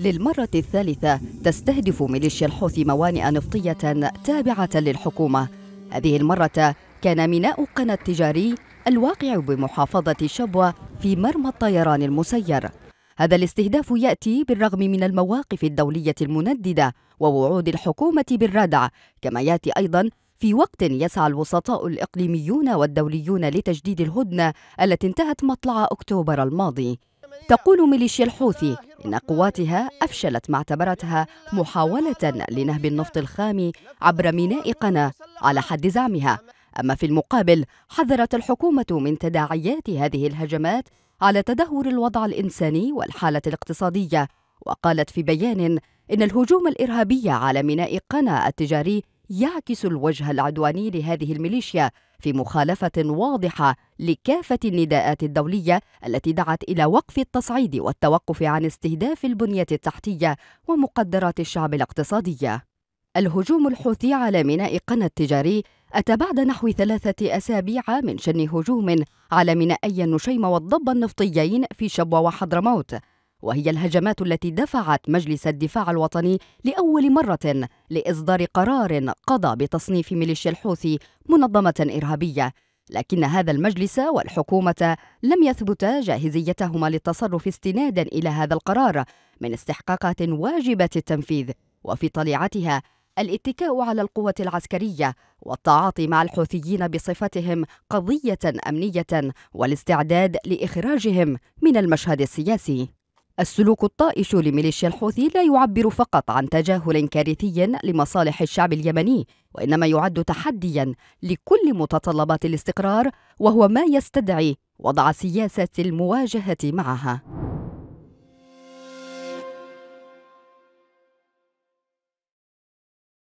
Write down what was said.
للمرة الثالثة تستهدف ميليشيا الحوثي موانئ نفطية تابعة للحكومة هذه المرة كان ميناء قنا التجاري الواقع بمحافظة شبوة في مرمى الطيران المسير هذا الاستهداف يأتي بالرغم من المواقف الدولية المنددة ووعود الحكومة بالردع كما يأتي أيضاً في وقت يسعى الوسطاء الإقليميون والدوليون لتجديد الهدنة التي انتهت مطلع أكتوبر الماضي تقول ميليشيا الحوثي إن قواتها أفشلت ما اعتبرتها محاولة لنهب النفط الخام عبر ميناء قنا على حد زعمها أما في المقابل حذرت الحكومة من تداعيات هذه الهجمات على تدهور الوضع الإنساني والحالة الاقتصادية وقالت في بيان إن الهجوم الإرهابي على ميناء قنا التجاري يعكس الوجه العدواني لهذه الميليشيا في مخالفة واضحة لكافة النداءات الدولية التي دعت إلى وقف التصعيد والتوقف عن استهداف البنية التحتية ومقدرات الشعب الاقتصادية. الهجوم الحوثي على ميناء قنا التجاري أتى بعد نحو ثلاثة أسابيع من شن هجوم على مينائي النشيم والضب النفطيين في شبوة وحضرموت وهي الهجمات التي دفعت مجلس الدفاع الوطني لأول مرة لإصدار قرار قضى بتصنيف ميليشيا الحوثي منظمة إرهابية لكن هذا المجلس والحكومة لم يثبتا جاهزيتهما للتصرف استنادا إلى هذا القرار من استحقاقات واجبة التنفيذ وفي طليعتها الاتكاء على القوة العسكرية والتعاطي مع الحوثيين بصفتهم قضية أمنية والاستعداد لإخراجهم من المشهد السياسي السلوك الطائش لميليشيا الحوثي لا يعبر فقط عن تجاهل كارثي لمصالح الشعب اليمني وانما يعد تحديا لكل متطلبات الاستقرار وهو ما يستدعي وضع سياسه المواجهه معها